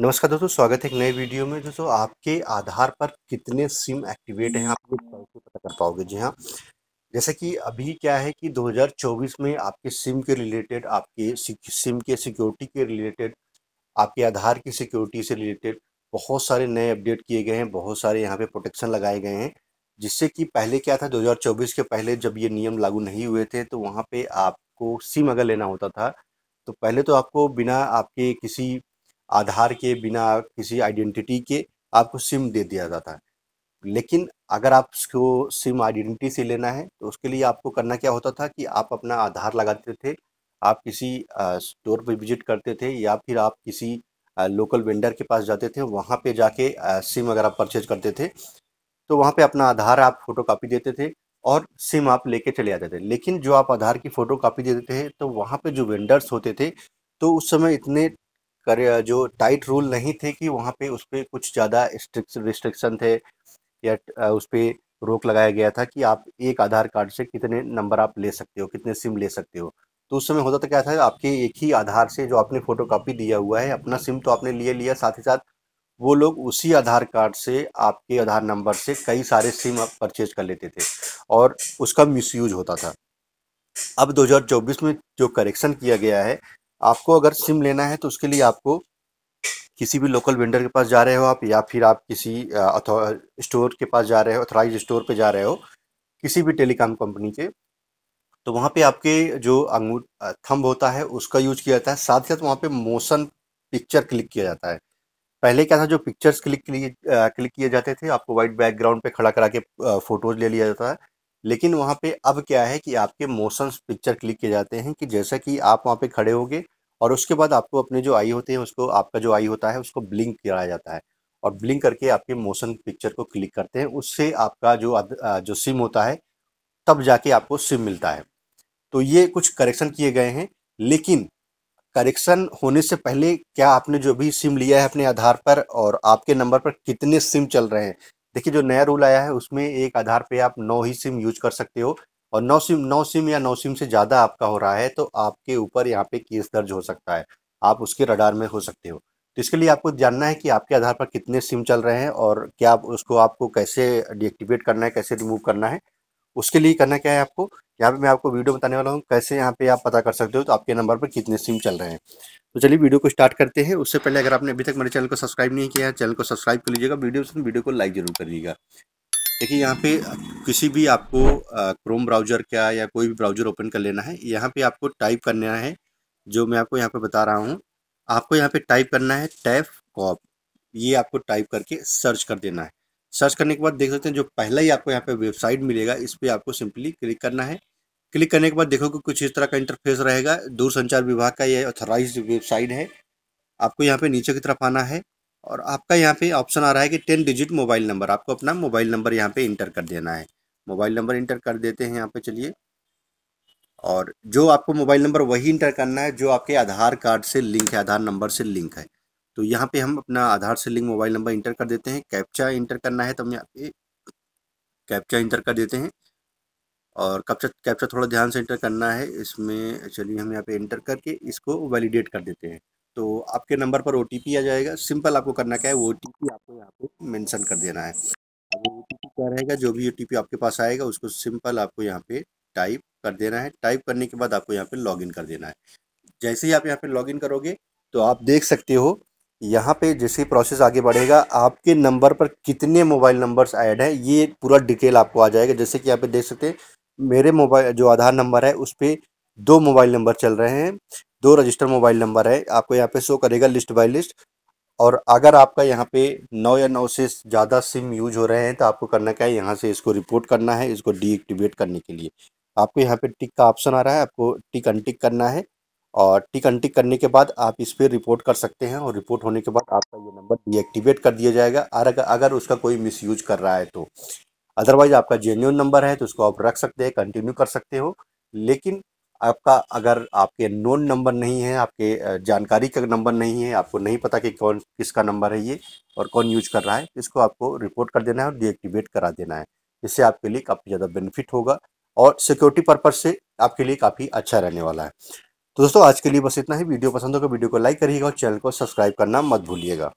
नमस्कार दोस्तों स्वागत है एक नए वीडियो में दोस्तों आपके आधार पर कितने सिम एक्टिवेट हैं आप कैसे पता कर पाओगे जी हाँ जैसे कि अभी क्या है कि 2024 में आपके सिम के रिलेटेड आपके सिम के सिक्योरिटी के रिलेटेड आपके आधार की सिक्योरिटी से रिलेटेड बहुत सारे नए अपडेट किए गए हैं बहुत सारे यहाँ पे प्रोटेक्शन लगाए गए हैं जिससे कि पहले क्या था 2024 के पहले जब ये नियम लागू नहीं हुए थे तो वहाँ पे आपको सिम अगर लेना होता था तो पहले तो आपको बिना आपके किसी आधार के बिना किसी आइडेंटिटी के आपको सिम दे दिया जाता है लेकिन अगर आप उसको सिम आइडेंटिटी से लेना है तो उसके लिए आपको करना क्या होता था कि आप अपना आधार लगाते थे आप किसी स्टोर पर विजिट करते थे या फिर आप किसी लोकल वेंडर के पास जाते थे वहाँ पे जाके सिम अगर आप परचेज करते थे तो वहाँ पे अपना आधार आप फोटो कापी देते थे और सिम आप लेके चले जाते थे लेकिन जो आप आधार की फ़ोटो कापी देते थे तो वहाँ पे जो वेंडर्स होते थे तो उस समय इतने कर जो टाइट रूल नहीं थे कि वहाँ पे उस पर कुछ ज़्यादा रिस्ट्रिक्शन थे या उस पर रोक लगाया गया था कि आप एक आधार कार्ड से कितने नंबर आप ले सकते हो कितने सिम ले सकते हो तो उस समय होता था क्या था आपके एक ही आधार से जो आपने फोटो कापी दिया हुआ है अपना सिम तो आपने लिए लिया साथ ही साथ वो लोग उसी आधार कार्ड से आपके आधार नंबर से कई सारे सिम आप परचेज कर लेते थे और उसका मिसयूज होता था अब 2024 में जो करेक्शन किया गया है आपको अगर सिम लेना है तो उसके लिए आपको किसी भी लोकल वेंडर के पास जा रहे हो आप या फिर आप किसी स्टोर के पास जा रहे हो अथोराइज स्टोर पे जा रहे हो किसी भी टेलीकॉम कंपनी के तो वहाँ पे आपके जो अंगूठ थम्ब होता है उसका यूज किया जाता है साथ ही साथ वहाँ पे मोशन पिक्चर क्लिक किया जाता है पहले क्या था जो पिक्चर्स क्लिक क्लिक किए जाते थे आपको वाइट बैकग्राउंड पे खड़ा करा के फ़ोटोज़ ले लिया जाता है लेकिन वहाँ पे अब क्या है कि आपके मोशन पिक्चर क्लिक किए जाते हैं कि जैसा कि आप वहाँ पे खड़े होंगे और उसके बाद आपको अपने जो आई होते हैं उसको आपका जो आई होता है उसको ब्लिंक कराया जाता है और ब्लिंक करके आपके मोशन पिक्चर को क्लिक करते हैं उससे आपका जो जो सिम होता है तब जाके आपको सिम मिलता है तो ये कुछ करेक्शन किए गए हैं लेकिन करेक्शन होने से पहले क्या आपने जो भी सिम लिया है अपने आधार पर और आपके नंबर पर कितने सिम चल रहे हैं देखिए जो नया रूल आया है उसमें एक आधार पे आप नौ ही सिम यूज कर सकते हो और नौ सिम नौ सिम या नौ सिम से ज़्यादा आपका हो रहा है तो आपके ऊपर यहाँ पे केस दर्ज हो सकता है आप उसके रडार में हो सकते हो तो इसके लिए आपको जानना है कि आपके आधार पर कितने सिम चल रहे हैं और क्या उसको आपको कैसे डिएक्टिवेट करना है कैसे रिमूव करना है उसके लिए करना क्या है आपको यहाँ पे मैं आपको वीडियो बताने वाला हूँ कैसे यहाँ पे आप पता कर सकते हो तो आपके नंबर पर कितने सिम चल रहे हैं तो चलिए वीडियो को स्टार्ट करते हैं उससे पहले अगर आपने अभी तक मेरे चैनल को सब्सक्राइब नहीं किया है चैनल को सब्सक्राइब कर लीजिएगा वीडियो से वीडियो को लाइक जरूर करिएगा देखिए यहाँ पे किसी भी आपको क्रोम ब्राउजर का या कोई भी ब्राउजर ओपन कर लेना है यहाँ पे आपको टाइप करना है जो मैं आपको यहाँ पे बता रहा हूँ आपको यहाँ पे टाइप करना है टैप कॉप ये आपको टाइप करके सर्च कर देना है सर्च करने के बाद देख सकते हैं जो पहला ही आपको यहाँ पे वेबसाइट मिलेगा इस पर आपको सिंपली क्लिक करना है क्लिक करने के बाद देखोगे कुछ इस तरह का इंटरफेस रहेगा दूरसंचार विभाग का ये ऑथोराइज वेबसाइट है आपको यहाँ पे नीचे की तरफ आना है और आपका यहाँ पे ऑप्शन आ रहा है कि टेन डिजिट मोबाइल नंबर आपको अपना मोबाइल नंबर यहाँ पे इंटर कर देना है मोबाइल नंबर इंटर कर देते हैं यहाँ पे चलिए और जो आपको मोबाइल नंबर वही इंटर करना है जो आपके आधार कार्ड से लिंक है आधार नंबर से लिंक है तो यहाँ पे हम अपना आधार से लिंक मोबाइल नंबर इंटर कर देते हैं कैप्चा इंटर करना है तो हम यहाँ पे कैप्चा इंटर कर देते हैं और कैप्चा कैप्चा थोड़ा ध्यान से इंटर करना है इसमें चलिए हम यहाँ पे इंटर करके इसको वैलिडेट कर देते हैं तो आपके नंबर पर ओ आ जाएगा सिंपल आपको करना क्या है ओ आपको यहाँ पे मैंसन कर देना है अब ओ क्या रहेगा जो भी ओ आपके पास आएगा उसको सिंपल आपको यहाँ पे टाइप कर देना है टाइप करने के बाद आपको यहाँ पे लॉगिन कर देना है जैसे ही आप यहाँ पे लॉगिन करोगे तो आप देख सकते हो यहाँ पे जैसे प्रोसेस आगे बढ़ेगा आपके नंबर पर कितने मोबाइल नंबर्स ऐड हैं ये पूरा डिटेल आपको आ जाएगा जैसे कि यहाँ पे देख सकते हैं मेरे मोबाइल जो आधार नंबर है उस पर दो मोबाइल नंबर चल रहे हैं दो रजिस्टर मोबाइल नंबर है आपको यहाँ पे शो करेगा लिस्ट बाय लिस्ट और अगर आपका यहाँ पे नौ या नौ से ज़्यादा सिम यूज हो रहे हैं तो आपको करना क्या है यहाँ से इसको रिपोर्ट करना है इसको डीएक्टिवेट करने के लिए आपको यहाँ पे टिक का ऑप्शन आ रहा है आपको टिक अनटिक करना है और टिक अनटिक करने के बाद आप इस पर रिपोर्ट कर सकते हैं और रिपोर्ट होने के बाद आपका ये नंबर डीएक्टिवेट कर दिया जाएगा और अगर उसका कोई मिसयूज कर रहा है तो अदरवाइज आपका जेन्यून नंबर है तो उसको आप रख सकते हैं कंटिन्यू कर सकते हो लेकिन आपका अगर आपके नोन नंबर नहीं है आपके जानकारी का नंबर नहीं है आपको नहीं पता कि कौन किसका नंबर है ये और कौन यूज कर रहा है इसको आपको रिपोर्ट कर देना है और डीएक्टिवेट करा देना है इससे आपके लिए काफ़ी ज़्यादा बेनिफिट होगा और सिक्योरिटी पर्पज से आपके लिए काफ़ी अच्छा रहने वाला है तो दोस्तों आज के लिए बस इतना ही वीडियो पसंद होगा तो वीडियो को लाइक करिएगा और चैनल को सब्सक्राइब करना मत भूलिएगा